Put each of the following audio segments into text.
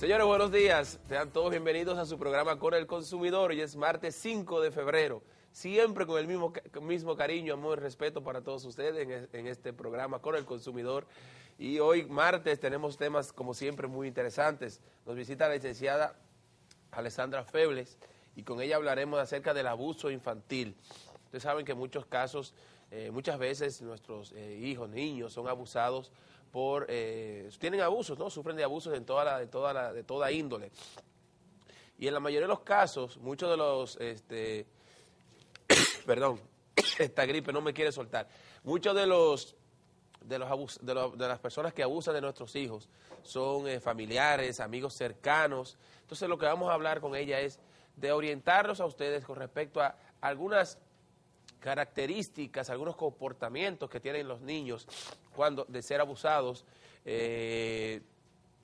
Señores, buenos días. Sean todos bienvenidos a su programa Con el Consumidor. y es martes 5 de febrero. Siempre con el mismo, mismo cariño, amor y respeto para todos ustedes en, en este programa Con el Consumidor. Y hoy, martes, tenemos temas, como siempre, muy interesantes. Nos visita la licenciada Alessandra Febles y con ella hablaremos acerca del abuso infantil. Ustedes saben que en muchos casos eh, muchas veces nuestros eh, hijos, niños, son abusados por... Eh, tienen abusos, ¿no? Sufren de abusos en toda la, de, toda la, de toda índole. Y en la mayoría de los casos, muchos de los... Este, perdón, esta gripe no me quiere soltar. Muchos de los... De, los de, las personas que abusan de nuestros hijos son familiares, amigos cercanos. Entonces lo que vamos a hablar con ella es de orientarlos a ustedes con respecto a algunas características, algunos comportamientos que tienen los niños cuando de ser abusados, eh,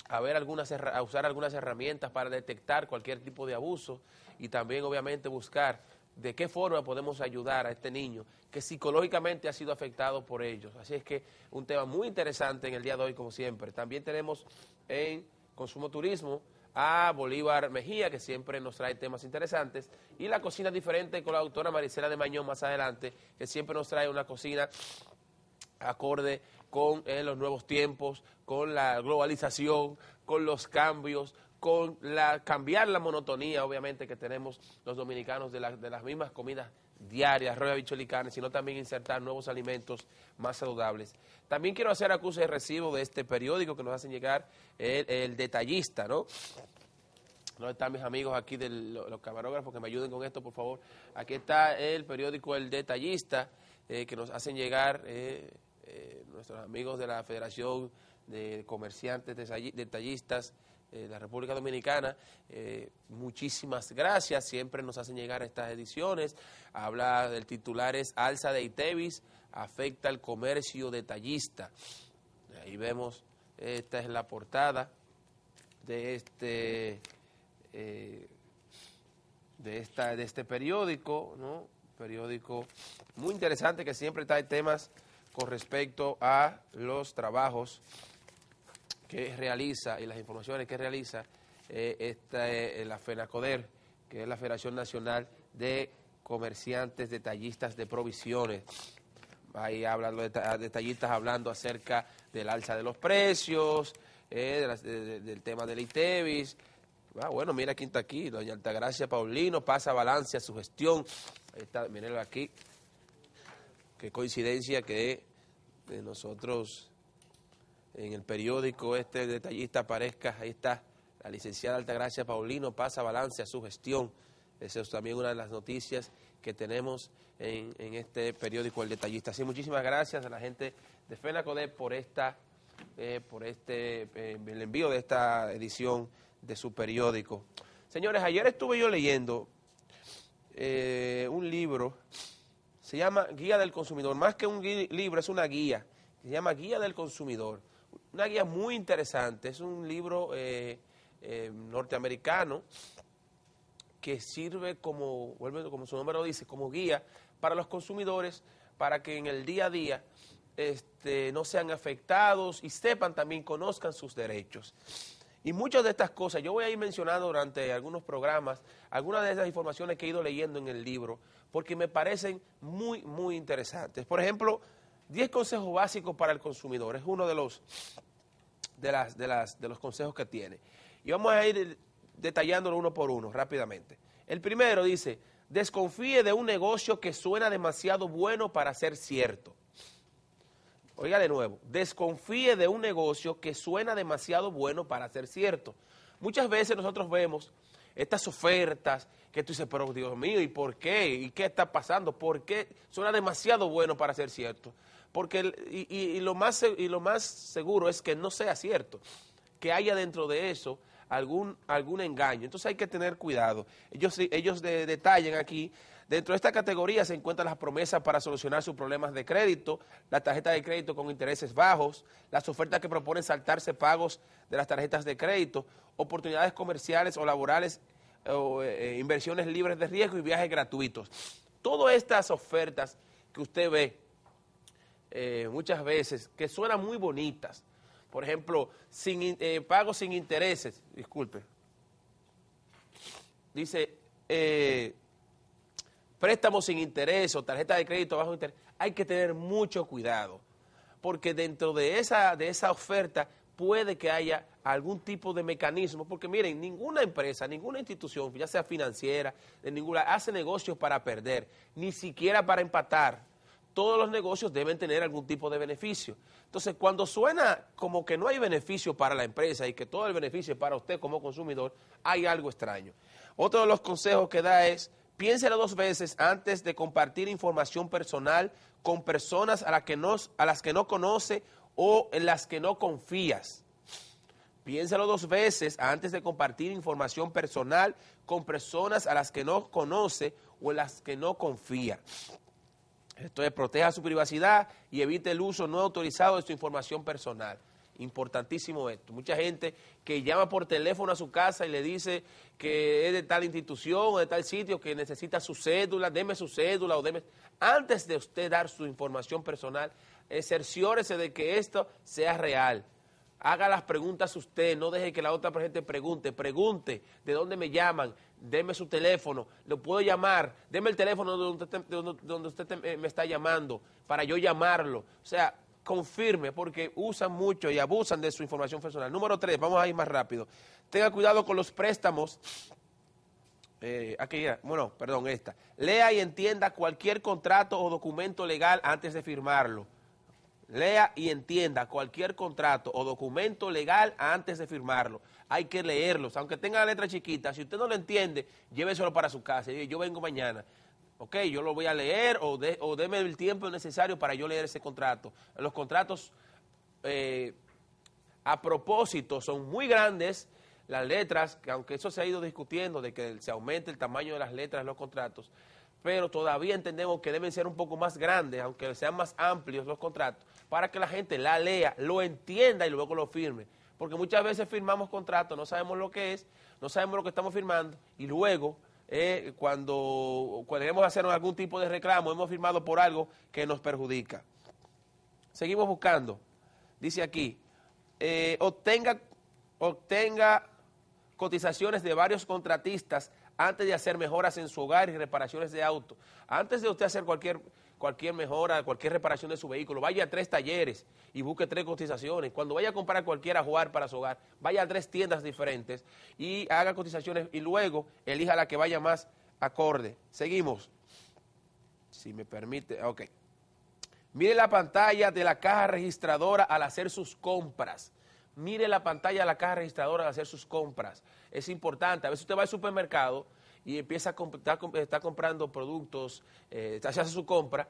a, ver algunas, a usar algunas herramientas para detectar cualquier tipo de abuso y también obviamente buscar de qué forma podemos ayudar a este niño que psicológicamente ha sido afectado por ellos. Así es que un tema muy interesante en el día de hoy, como siempre. También tenemos en Consumo Turismo a Bolívar Mejía, que siempre nos trae temas interesantes, y La Cocina Diferente con la autora Maricela de Mañón más adelante, que siempre nos trae una cocina acorde con eh, los nuevos tiempos, con la globalización, con los cambios, con la cambiar la monotonía, obviamente, que tenemos los dominicanos de, de las mismas comidas diaria, arroz bicholicanes, sino también insertar nuevos alimentos más saludables. También quiero hacer acuse de recibo de este periódico que nos hacen llegar el, detallista, ¿no? ¿Dónde están mis amigos aquí de los camarógrafos que me ayuden con esto, por favor? Aquí está el periódico El Detallista, eh, que nos hacen llegar eh, eh, nuestros amigos de la Federación de Comerciantes Detallistas eh, la República Dominicana. Eh, muchísimas gracias, siempre nos hacen llegar estas ediciones. Habla del titular es Alza de Itevis, afecta al comercio detallista. Ahí vemos, esta es la portada de este, eh, de esta, de este periódico, ¿no? periódico muy interesante que siempre trae temas con respecto a los trabajos que realiza y las informaciones que realiza eh, esta, eh, la FENACODER, que es la Federación Nacional de Comerciantes Detallistas de Provisiones. Ahí hablando de detallistas hablando acerca del alza de los precios, eh, del tema del ITEVIS. Ah, bueno, mira quién está aquí, doña Altagracia Paulino, pasa balance a su gestión. está, mírenlo aquí. Qué coincidencia que nosotros en el periódico este detallista aparezca, ahí está, la licenciada Altagracia Paulino pasa balance a su gestión. Esa es también una de las noticias que tenemos en, este periódico El Detallista. Así, muchísimas gracias a la gente de FENACODE por esta eh, por este eh, el envío de esta edición de su periódico. Señores, ayer estuve yo leyendo eh, un libro, se llama Guía del Consumidor. Más que un libro, es una guía, se llama Guía del Consumidor una guía muy interesante. Es un libro eh, eh, norteamericano que sirve como, vuelve, como su nombre lo dice, como guía para los consumidores para que en el día a día este, no sean afectados y sepan también, conozcan sus derechos. Y muchas de estas cosas, yo voy a ir mencionando durante algunos programas, algunas de esas informaciones que he ido leyendo en el libro, porque me parecen muy, muy interesantes. Por ejemplo, 10 consejos básicos para el consumidor. Es uno de los de, las, de, las, de los consejos que tiene. Y vamos a ir detallándolo uno por uno rápidamente. El primero dice, desconfíe de un negocio que suena demasiado bueno para ser cierto. Oiga de nuevo, desconfíe de un negocio que suena demasiado bueno para ser cierto. Muchas veces nosotros vemos estas ofertas que tú dices, pero Dios mío, ¿y por qué? ¿Y qué está pasando? ¿Por qué suena demasiado bueno para ser cierto? porque y, lo más, y lo más seguro es que no sea cierto, que haya dentro de eso algún, algún engaño. Entonces hay que tener cuidado. Ellos, ellos detallan aquí, dentro de esta categoría se encuentran las promesas para solucionar sus problemas de crédito, la tarjeta de crédito con intereses bajos, las ofertas que proponen saltarse pagos de las tarjetas de crédito, oportunidades comerciales o laborales, eh, eh, inversiones libres de riesgo y viajes gratuitos. Todas estas ofertas que usted ve eh, muchas veces que suenan muy bonitas. Por ejemplo, sin, eh, pago sin intereses, disculpe. Dice, eh, préstamos sin interés o tarjeta de crédito bajo interés. Hay que tener mucho cuidado, porque dentro de esa, de esa oferta puede que haya algún tipo de mecanismo, porque miren, ninguna empresa, ninguna institución, ya sea financiera, de ninguna, hace negocios para perder, ni siquiera para empatar todos los negocios deben tener algún tipo de beneficio. Entonces, cuando suena como que no hay beneficio para la empresa y que todo el beneficio es para usted como consumidor, hay algo extraño. Otro de los consejos que da es, piénselo dos veces antes de compartir información personal con personas a, que a las que no conoce o en las que no confías. Piénsalo dos veces antes de compartir información personal con personas a las que no conoce o en las que no confía. Entonces, proteja su privacidad y evite el uso no autorizado de su información personal. Importantísimo esto. Mucha gente que llama por teléfono a su casa y le dice que es de tal institución o de tal sitio que necesita su cédula, deme su cédula o deme... Antes de usted dar su información personal, cerciórese de que esto sea real. Haga las preguntas usted, no deje que la otra gente pregunte. Pregunte de dónde me llaman, deme su teléfono, lo puedo llamar, deme el teléfono donde usted, eh, me está llamando para yo llamarlo. O sea, confirme porque usan mucho y abusan de su información personal. Número tres, vamos a ir más rápido. Tenga cuidado con los préstamos. Eh, aquí bueno, perdón, esta. Lea y entienda cualquier contrato o documento legal antes de firmarlo. Lea y entienda cualquier contrato o documento legal antes de firmarlo. Hay que leerlos, aunque tenga la letra chiquita. Si usted no lo entiende, lléveselo para su casa. Y Yo vengo mañana. Ok, yo lo voy a leer o, déme deme el tiempo necesario para yo leer ese contrato. Los contratos eh, a propósito son muy grandes. Las letras, que aunque eso se ha ido discutiendo de que se aumente el tamaño de las letras en los contratos, pero todavía entendemos que deben ser un poco más grandes, aunque sean más amplios los contratos, para que la gente la lea, lo entienda y luego lo firme. Porque muchas veces firmamos contratos, no sabemos lo que es, no sabemos lo que estamos firmando, y luego eh, cuando queremos hacer algún tipo de reclamo, hemos firmado por algo que nos perjudica. Seguimos buscando. Dice aquí, eh, obtenga, obtenga cotizaciones de varios contratistas antes de hacer mejoras en su hogar y reparaciones de auto, antes de usted hacer cualquier, cualquier mejora, cualquier reparación de su vehículo, vaya a tres talleres y busque tres cotizaciones. Cuando vaya a comprar cualquier jugar para su hogar, vaya a tres tiendas diferentes y haga cotizaciones y luego elija la que vaya más acorde. Seguimos. Si me permite, ok. Mire la pantalla de la caja registradora al hacer sus compras mire la pantalla de la caja registradora de hacer sus compras. Es importante. A veces usted va al supermercado y empieza a estar está, comprando productos, eh, se hace su compra,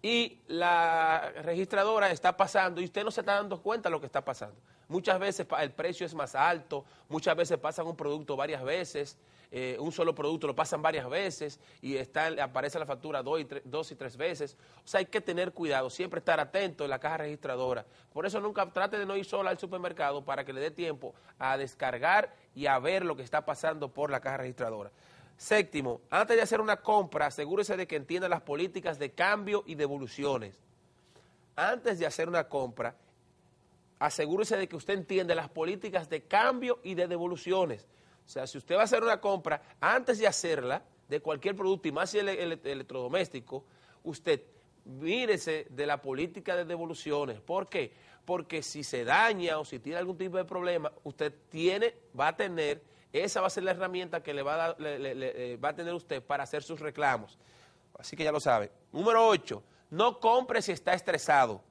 y la registradora está pasando y usted no se está dando cuenta de lo que está pasando. Muchas veces el precio es más alto, muchas veces pasan un producto varias veces. Eh, un solo producto, lo pasan varias veces y está, aparece la factura dos y, dos y tres veces. O sea, hay que tener cuidado, siempre estar atento en la caja registradora. Por eso nunca trate de no ir sola al supermercado para que le dé tiempo a descargar y a ver lo que está pasando por la caja registradora. Séptimo, antes de hacer una compra, asegúrese de que entienda las políticas de cambio y devoluciones. Antes de hacer una compra, asegúrese de que usted entiende las políticas de cambio y de devoluciones. O sea, si usted va a hacer una compra, antes de hacerla, de cualquier producto, y más si el, electrodoméstico, usted mírese de la política de devoluciones. ¿Por qué? Porque si se daña o si tiene algún tipo de problema, usted tiene, va a tener, esa va a ser la herramienta que le va a, eh, va a tener usted para hacer sus reclamos. Así que ya lo sabe. Número 8, no compre si está estresado.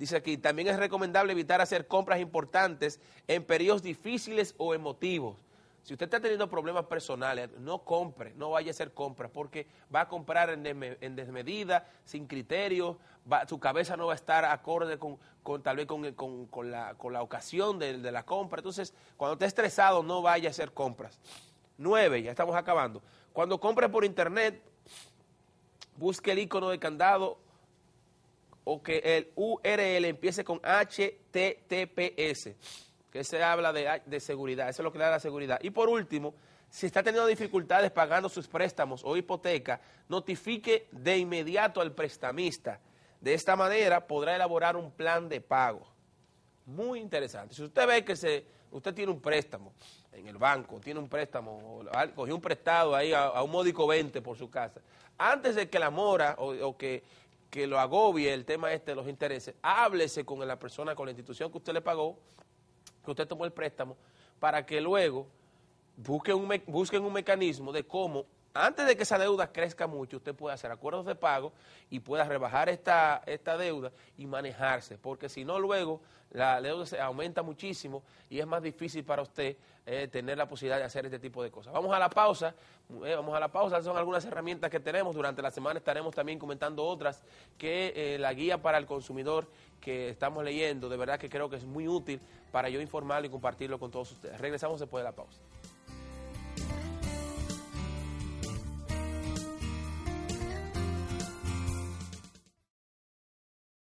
Dice aquí, también es recomendable evitar hacer compras importantes en periodos difíciles o emotivos. Si usted está teniendo problemas personales, no compre, no vaya a hacer compras, porque va a comprar en, desmedida, sin criterio, su cabeza no va a estar acorde con, tal vez con, la, ocasión de, la compra. Entonces, cuando esté estresado, no vaya a hacer compras. Nueve, ya estamos acabando. Cuando compre por internet, busque el icono de candado o que el URL empiece con HTTPS, que se habla de, seguridad, eso es lo que le da la seguridad. Y por último, si está teniendo dificultades pagando sus préstamos o hipoteca, notifique de inmediato al prestamista. De esta manera podrá elaborar un plan de pago. Muy interesante. Si usted ve que se, usted tiene un préstamo en el banco, tiene un préstamo, cogió un prestado ahí a, un módico 20 por su casa, antes de que la mora o que que lo agobie el tema este de los intereses, háblese con la persona, con la institución que usted le pagó, que usted tomó el préstamo, para que luego busquen un, busquen un mecanismo de cómo antes de que esa deuda crezca mucho, usted puede hacer acuerdos de pago y pueda rebajar esta, esta deuda y manejarse, porque si no luego la deuda se aumenta muchísimo y es más difícil para usted eh, tener la posibilidad de hacer este tipo de cosas. Vamos a la pausa, eh, vamos a la pausa, son algunas herramientas que tenemos, durante la semana estaremos también comentando otras que eh, la guía para el consumidor que estamos leyendo, de verdad que creo que es muy útil para yo informarlo y compartirlo con todos ustedes. Regresamos después de la pausa.